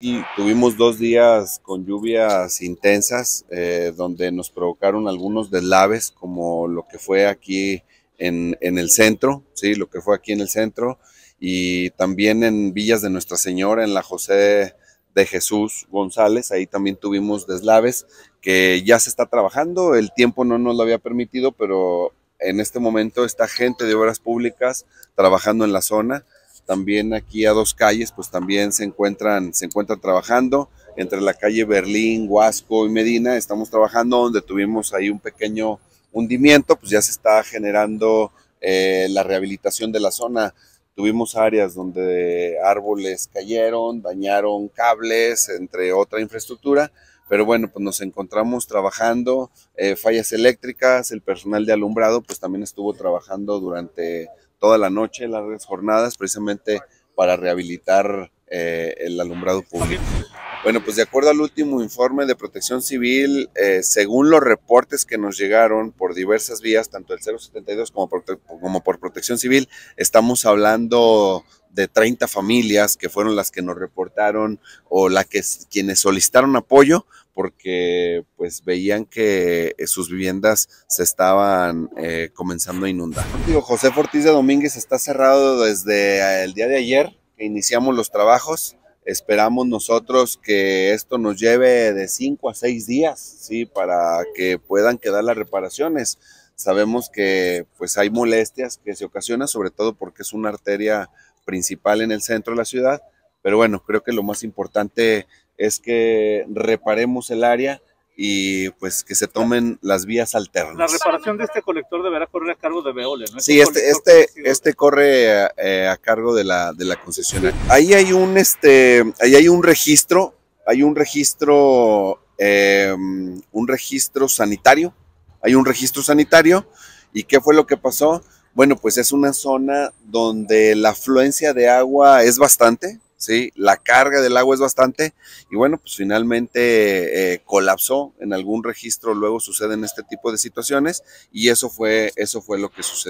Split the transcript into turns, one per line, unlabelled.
Y tuvimos dos días con lluvias intensas eh, donde nos provocaron algunos deslaves como lo que fue aquí en, en, el centro, sí, lo que fue aquí en el centro y también en Villas de Nuestra Señora, en la José de Jesús González, ahí también tuvimos deslaves que ya se está trabajando, el tiempo no nos lo había permitido, pero en este momento está gente de obras públicas trabajando en la zona también aquí a dos calles, pues también se encuentran, se encuentran trabajando entre la calle Berlín, Huasco y Medina. Estamos trabajando donde tuvimos ahí un pequeño hundimiento, pues ya se está generando eh, la rehabilitación de la zona. Tuvimos áreas donde árboles cayeron, dañaron cables, entre otra infraestructura pero bueno, pues nos encontramos trabajando, eh, fallas eléctricas, el personal de alumbrado pues también estuvo trabajando durante toda la noche, largas jornadas, precisamente para rehabilitar eh, el alumbrado público. Bueno, pues de acuerdo al último informe de protección civil, eh, según los reportes que nos llegaron por diversas vías, tanto el 072 como como por protección civil, estamos hablando de 30 familias que fueron las que nos reportaron o la que, quienes solicitaron apoyo porque pues veían que eh, sus viviendas se estaban eh, comenzando a inundar. Digo, José Ortiz de Domínguez está cerrado desde eh, el día de ayer que iniciamos los trabajos. Esperamos nosotros que esto nos lleve de 5 a 6 días, ¿sí? Para que puedan quedar las reparaciones sabemos que pues hay molestias que se ocasionan, sobre todo porque es una arteria principal en el centro de la ciudad. Pero bueno, creo que lo más importante es que reparemos el área y pues que se tomen las vías alternas. La reparación de este colector deberá correr a cargo de Veole, ¿no? Sí, este, este, este, este corre eh, a, cargo de la, de concesionaria. Ahí hay un, este, ahí hay un registro, hay un registro, em, un registro sanitario, hay un registro sanitario. ¿Y qué fue lo que pasó? Bueno, pues es una zona donde la afluencia de agua es bastante, ¿sí? La carga del agua es bastante y bueno, pues finalmente eh, colapsó en algún registro, luego suceden este tipo de situaciones y eso fue, eso fue lo que sucedió.